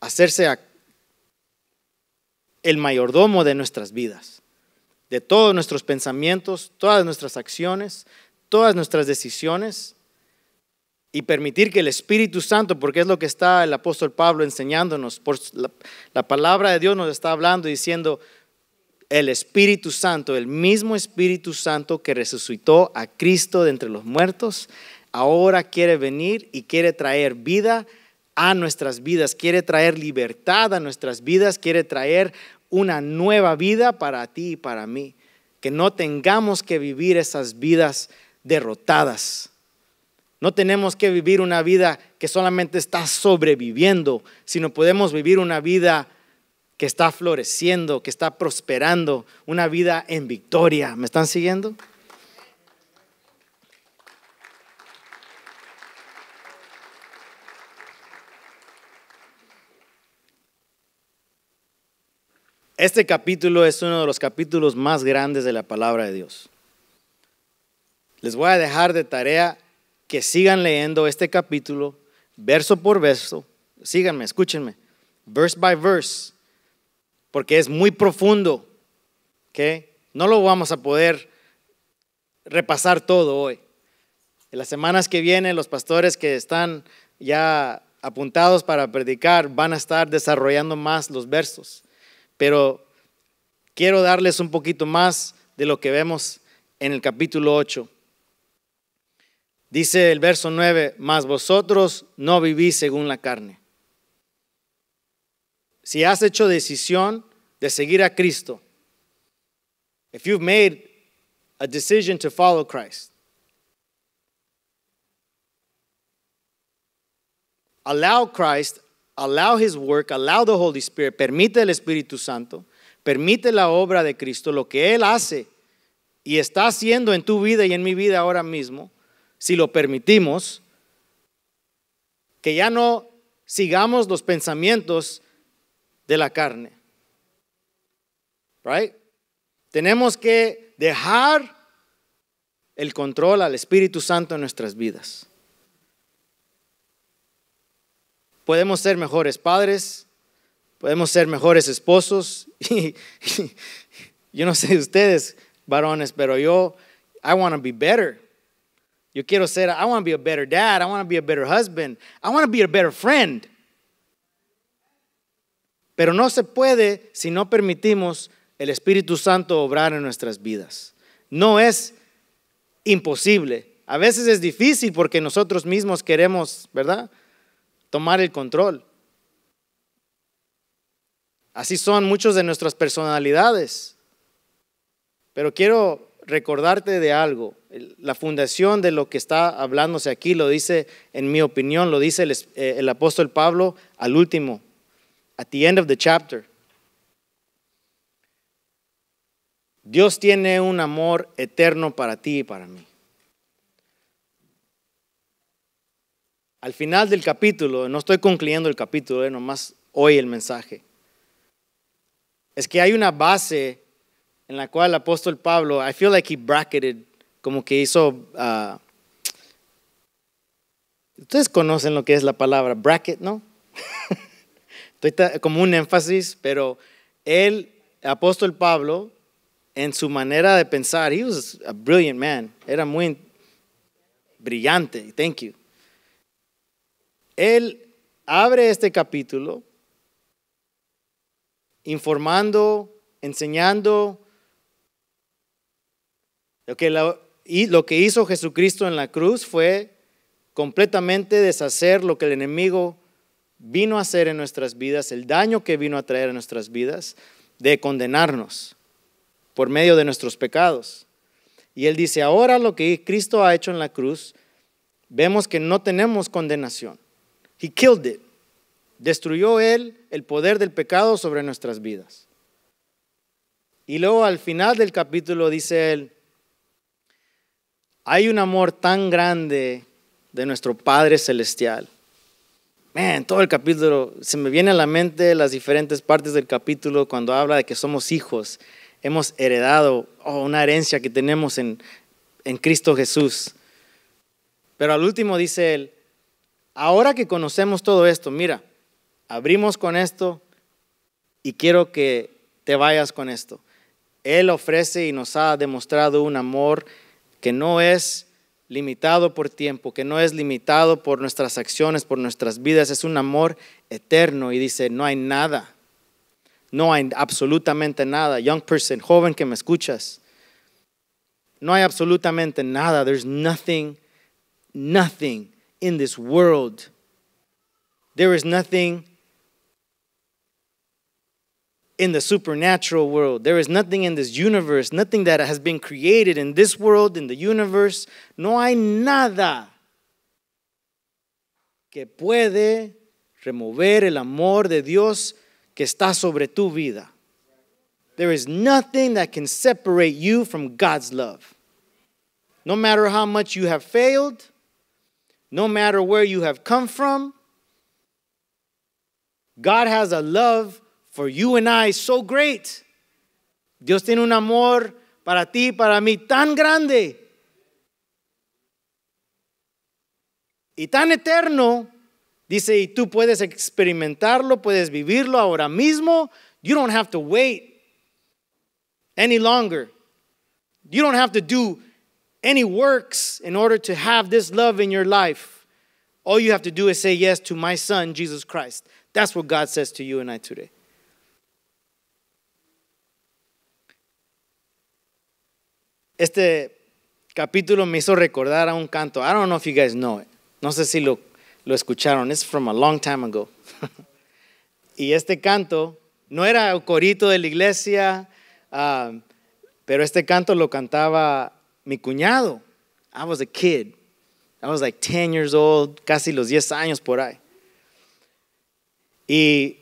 Speaker 1: hacerse a, el mayordomo de nuestras vidas, de todos nuestros pensamientos, todas nuestras acciones, todas nuestras decisiones y permitir que el Espíritu Santo, porque es lo que está el apóstol Pablo enseñándonos, por la, palabra de Dios nos está hablando diciendo, el Espíritu Santo, el mismo Espíritu Santo que resucitó a Cristo de entre los muertos, ahora quiere venir y quiere traer vida a nuestras vidas, quiere traer libertad a nuestras vidas, quiere traer una nueva vida para ti y para mí. Que no tengamos que vivir esas vidas derrotadas. No tenemos que vivir una vida que solamente está sobreviviendo, sino podemos vivir una vida que está floreciendo, que está prosperando, una vida en victoria. ¿Me están siguiendo? Este capítulo es uno de los capítulos más grandes de la palabra de Dios. Les voy a dejar de tarea que sigan leyendo este capítulo verso por verso. Síganme, escúchenme. Verse by verse. Porque es muy profundo. No lo vamos a poder repasar todo hoy. En las semanas que vienen, los pastores que están ya apuntados para predicar van a estar desarrollando más los versos pero quiero darles un poquito más de lo que vemos en el capítulo 8. Dice el verso 9, mas vosotros no vivís según la carne. Si has hecho decisión de seguir a Cristo, if you've made a decision to follow Christ, allow Christ allow His work, allow the Holy Spirit, permite el Espíritu Santo, permite la obra de Cristo, lo que Él hace y está haciendo en tu vida y en mi vida ahora mismo, si lo permitimos, que ya no sigamos los pensamientos de la carne. Right? Tenemos que dejar el control al Espíritu Santo en nuestras vidas. podemos ser mejores padres, podemos ser mejores esposos. yo no sé ustedes, varones, pero yo, I want to be better. Yo quiero ser, I want to be a better dad, I want to be a better husband, I want to be a better friend. Pero no se puede si no permitimos el Espíritu Santo obrar en nuestras vidas. No es imposible. A veces es difícil porque nosotros mismos queremos, ¿verdad? tomar el control. Así son muchas de nuestras personalidades. Pero quiero recordarte de algo. La fundación de lo que está hablándose aquí lo dice, en mi opinión, lo dice el, eh, el apóstol Pablo al último, at the end of the chapter. Dios tiene un amor eterno para ti y para mí. Al final del capítulo, no estoy concluyendo el capítulo, eh, nomás hoy el mensaje. Es que hay una base en la cual el apóstol Pablo, I feel like he bracketed, como que hizo... Ah, ustedes conocen lo que es la palabra bracket, ¿no? como un énfasis, pero él, el apóstol Pablo, en su manera de pensar, he was a brilliant man, era muy brillante, thank you. Él abre este capítulo informando, enseñando lo que, lo que hizo Jesucristo en la cruz fue completamente deshacer lo que el enemigo vino a hacer en nuestras vidas, el daño que vino a traer a nuestras vidas, de condenarnos por medio de nuestros pecados. Y él dice, ahora lo que Cristo ha hecho en la cruz, vemos que no tenemos condenación. He killed it. Destruyó él el poder del pecado sobre nuestras vidas. Y luego al final del capítulo dice él, hay un amor tan grande de nuestro Padre Celestial. Man, todo el capítulo, se me viene a la mente las diferentes partes del capítulo cuando habla de que somos hijos, hemos heredado oh, una herencia que tenemos en Cristo Jesús. Pero al último dice él, Ahora que conocemos todo esto, mira, abrimos con esto y quiero que te vayas con esto. Él ofrece y nos ha demostrado un amor que no es limitado por tiempo, que no es limitado por nuestras acciones, por nuestras vidas, es un amor eterno y dice, no hay nada, no hay absolutamente nada. Young person, joven que me escuchas, no hay absolutamente nada, there's nothing, nothing in this world. There is nothing in the supernatural world. There is nothing in this universe, nothing that has been created in this world, in the universe. No hay nada que puede remover el amor de Dios que está sobre tu vida. There is nothing that can separate you from God's love. No matter how much you have failed, no matter where you have come from. God has a love for you and I so great. Dios tiene un amor para ti, para mí tan grande y tan eterno. Dice, y tú puedes experimentarlo, puedes vivirlo ahora mismo. You don't have to wait any longer. You don't have to do any works in order to have this love in your life. All you have to do is say yes to my son, Jesus Christ. That's what God says to you and I today. Este capítulo me hizo recordar a un canto. I don't know if you guys know it. No sé si lo, lo escucharon. It's from a long time ago. y este canto no era el corito de la iglesia, uh, pero este canto lo cantaba mi cuñado. I was a kid. I was like 10 years old, casi los 10 años por ahí. Y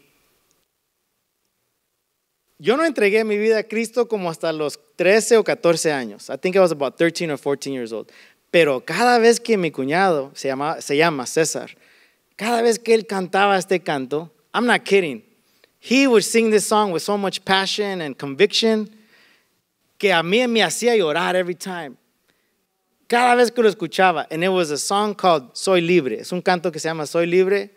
Speaker 1: yo no entregué mi vida a Cristo como hasta los 13 o 14 años. I think I was about 13 or 14 years old. Pero cada vez que mi cuñado, se, llama, se llama César, cada vez que él cantaba este canto, I'm not kidding, he would sing this song with so much passion and conviction que a mí me hacía llorar every time. Cada vez que lo escuchaba, and it was a song called Soy Libre. Es un canto que se llama Soy Libre.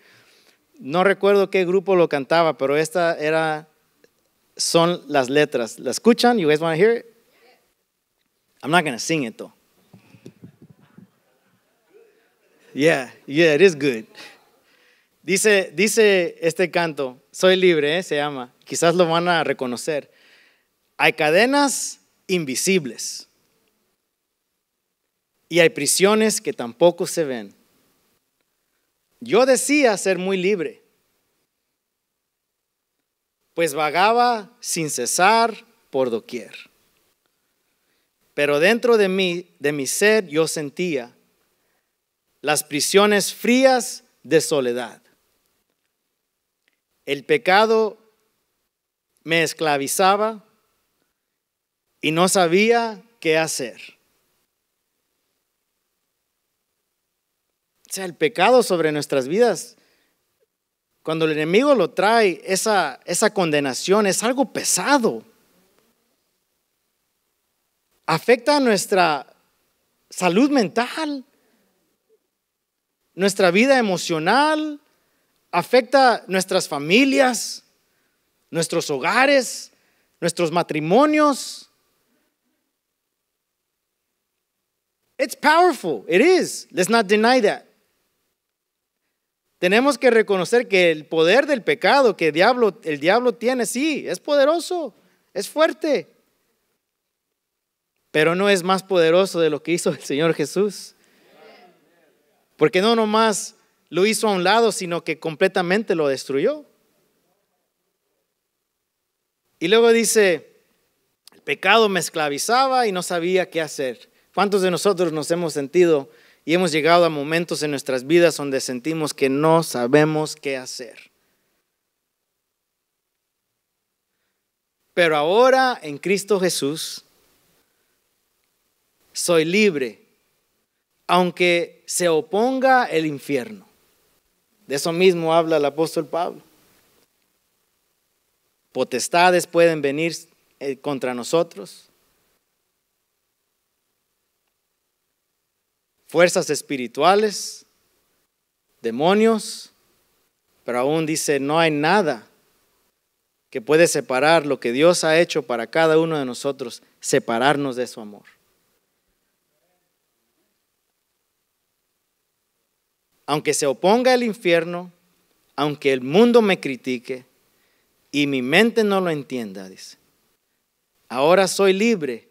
Speaker 1: No recuerdo qué grupo lo cantaba, pero esta era, son las letras. ¿La escuchan? You guys want to hear it? I'm not going to sing it though. Yeah, yeah, it is good. Dice, dice este canto, Soy libre, eh, se llama. Quizás lo van a reconocer. Hay cadenas invisibles. Y hay prisiones que tampoco se ven. Yo decía ser muy libre, pues vagaba sin cesar por doquier. Pero dentro de mí, de mi ser, yo sentía las prisiones frías de soledad. El pecado me esclavizaba y no sabía qué hacer. O sea, el pecado sobre nuestras vidas, cuando el enemigo lo trae, esa, condenación es algo pesado. Afecta nuestra salud mental, nuestra vida emocional, afecta nuestras familias, nuestros hogares, nuestros matrimonios. It's powerful. It is. Let's not deny that. Tenemos que reconocer que el poder del pecado que el el diablo tiene, sí, es poderoso, es fuerte, pero no es más poderoso de lo que hizo el Señor Jesús. Porque no nomás lo hizo a un lado, sino que completamente lo destruyó. Y luego dice, el pecado me esclavizaba y no sabía qué hacer. ¿Cuántos de nosotros nos hemos sentido y hemos llegado a momentos en nuestras vidas donde sentimos que no sabemos qué hacer? Pero ahora en Cristo Jesús soy libre, aunque se oponga el infierno. De eso mismo habla el apóstol Pablo. Potestades pueden venir eh, contra nosotros, fuerzas espirituales, demonios, pero aún dice, no hay nada que puede separar lo que Dios ha hecho para cada uno de nosotros, separarnos de su amor. Aunque se oponga el infierno, aunque el mundo me critique y mi mente no lo entienda, dice, ahora soy libre,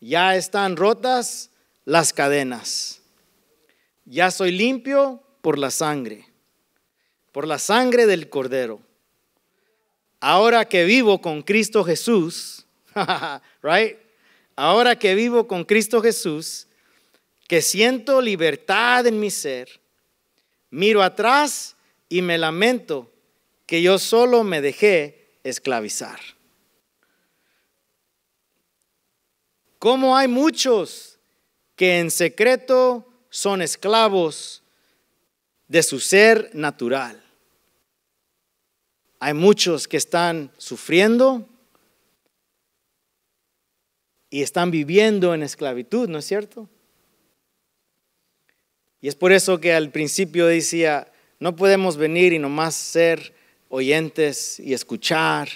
Speaker 1: ya están rotas las cadenas. Ya soy limpio por la sangre, por la sangre del Cordero. Ahora que vivo con Cristo Jesús, Ahora que vivo con Cristo Jesús, que siento libertad en mi ser, miro atrás y me lamento que yo solo me dejé esclavizar. Como hay muchos que en secreto son esclavos de su ser natural. Hay muchos que están sufriendo y están viviendo en esclavitud, ¿no es cierto? Y es por eso que al principio decía, no podemos venir y nomás ser oyentes y escuchar,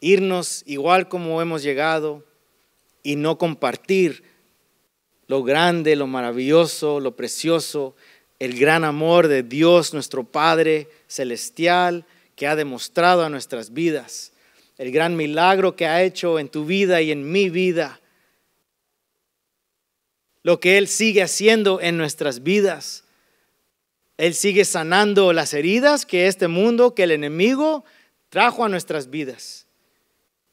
Speaker 1: irnos igual como hemos llegado, y no compartir lo grande, lo maravilloso, lo precioso, el gran amor de Dios, nuestro Padre Celestial, que ha demostrado a nuestras vidas, el gran milagro que ha hecho en tu vida y en mi vida, lo que Él sigue haciendo en nuestras vidas. Él sigue sanando las heridas que este mundo, que el enemigo trajo a nuestras vidas.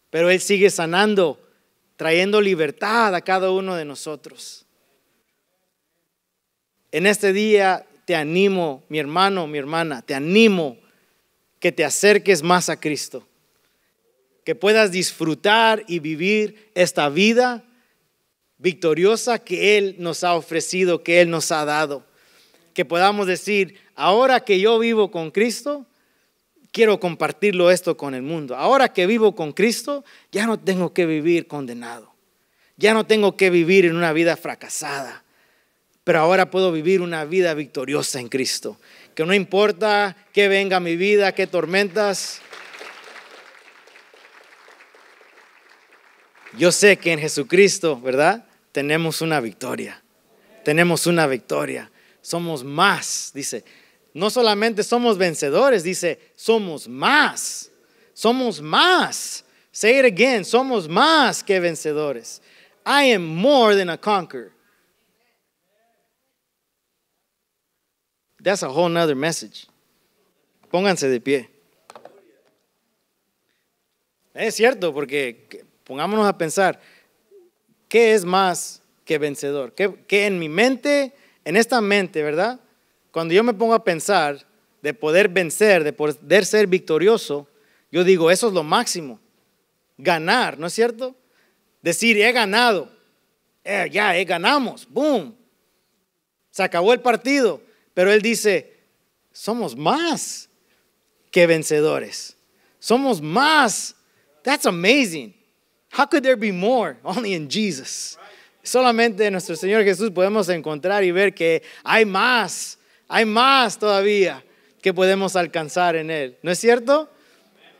Speaker 1: Pero Él sigue sanando trayendo libertad a cada uno de nosotros. En este día te animo, mi hermano, mi hermana, te animo que te acerques más a Cristo, que puedas disfrutar y vivir esta vida victoriosa que Él nos ha ofrecido, que Él nos ha dado. Que podamos decir, ahora que yo vivo con Cristo, quiero compartirlo esto con el mundo. Ahora que vivo con Cristo, ya no tengo que vivir condenado. Ya no tengo que vivir en una vida fracasada. Pero ahora puedo vivir una vida victoriosa en Cristo. Que no importa que venga mi vida, qué tormentas. Yo sé que en Jesucristo, ¿verdad? Tenemos una victoria. Tenemos una victoria. Somos más, dice no solamente somos vencedores, dice, somos más, somos más. Say it again, somos más que vencedores. I am more than a conqueror. That's a whole nother message. Pónganse de pie. Es cierto, porque pongámonos a pensar, ¿qué es más que vencedor? Que qué en mi mente, en esta mente, verdad? Cuando yo me pongo a pensar de poder vencer, de poder ser victorioso, yo digo, eso es lo máximo. Ganar, ¿no es cierto? Decir, he ganado. Eh, ya, eh, ganamos. ¡Boom! Se acabó el partido. Pero él dice, somos más que vencedores. Somos más. That's amazing. How could there be more? Only in Jesus. Solamente en nuestro Señor Jesús podemos encontrar y ver que hay más hay más todavía que podemos alcanzar en Él. ¿No es cierto?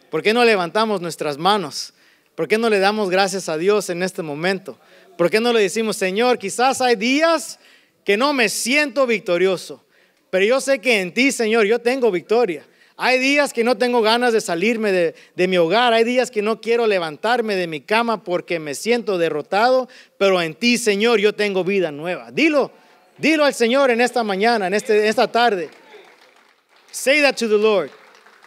Speaker 1: ¿Por qué no levantamos nuestras manos? ¿Por qué no le damos gracias a Dios en este momento? ¿Por qué no le decimos, Señor, quizás hay días que no me siento victorioso, pero yo sé que en ti, Señor, yo tengo victoria. Hay días que no tengo ganas de salirme de, de, mi hogar, hay días que no quiero levantarme de mi cama porque me siento derrotado, pero en ti, Señor, yo tengo vida nueva. Dilo, Dilo al Señor en esta mañana, en, este, en esta tarde. Say that to the Lord.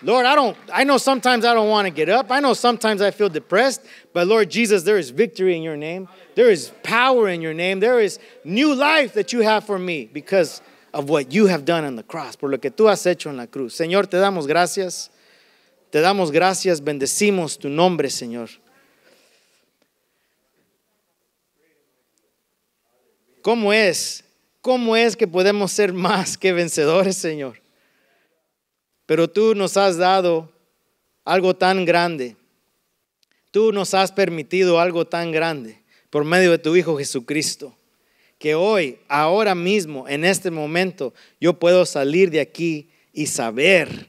Speaker 1: Lord, I don't I know sometimes I don't want to get up. I know sometimes I feel depressed, but Lord Jesus, there is victory in your name. There is power in your name. There is new life that you have for me because of what you have done on the cross, por lo que tú has hecho en la cruz. Señor, te damos gracias. Te damos gracias, bendecimos tu nombre, Señor. ¿Cómo es ¿Cómo es que podemos ser más que vencedores, Señor? Pero tú nos has dado algo tan grande. Tú nos has permitido algo tan grande por medio de tu Hijo Jesucristo, que hoy, ahora mismo, en este momento, yo puedo salir de aquí y saber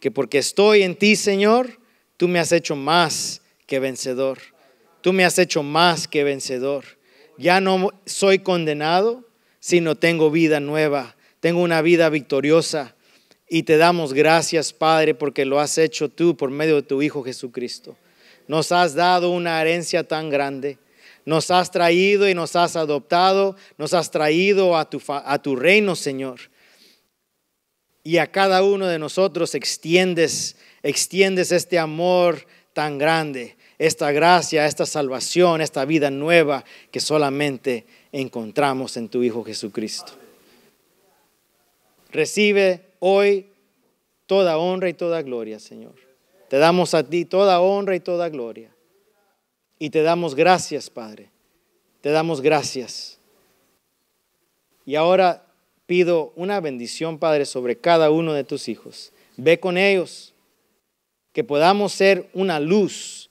Speaker 1: que porque estoy en ti, Señor, tú me has hecho más que vencedor. Tú me has hecho más que vencedor. Ya no soy condenado, sino tengo vida nueva, tengo una vida victoriosa. Y te damos gracias, Padre, porque lo has hecho tú por medio de tu Hijo Jesucristo. Nos has dado una herencia tan grande. Nos has traído y nos has adoptado. Nos has traído a tu, a tu reino, Señor. Y a cada uno de nosotros extiendes, extiendes este amor tan grande, esta gracia, esta salvación, esta vida nueva que solamente encontramos en tu Hijo Jesucristo. Recibe hoy toda honra y toda gloria, Señor. Te damos a ti toda honra y toda gloria. Y te damos gracias, Padre. Te damos gracias. Y ahora pido una bendición, Padre, sobre cada uno de tus hijos. Ve con ellos, que podamos ser una luz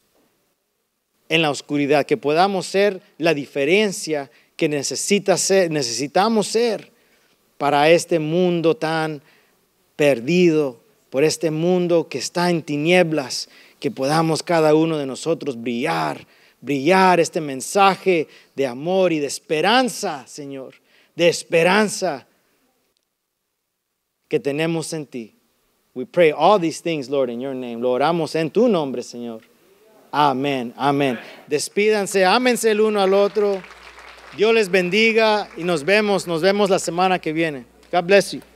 Speaker 1: en la oscuridad, que podamos ser la diferencia que necesitamos ser para este mundo tan perdido, por este mundo que está en tinieblas, que podamos cada uno de nosotros brillar, brillar este mensaje de amor y de esperanza, Señor, de esperanza que tenemos en ti. We pray all these things, Lord, in your name. Lo oramos en tu nombre, Señor. Amén, amén. Despídanse, ámense el uno al otro. Dios les bendiga y nos vemos, nos vemos la semana que viene. God bless you.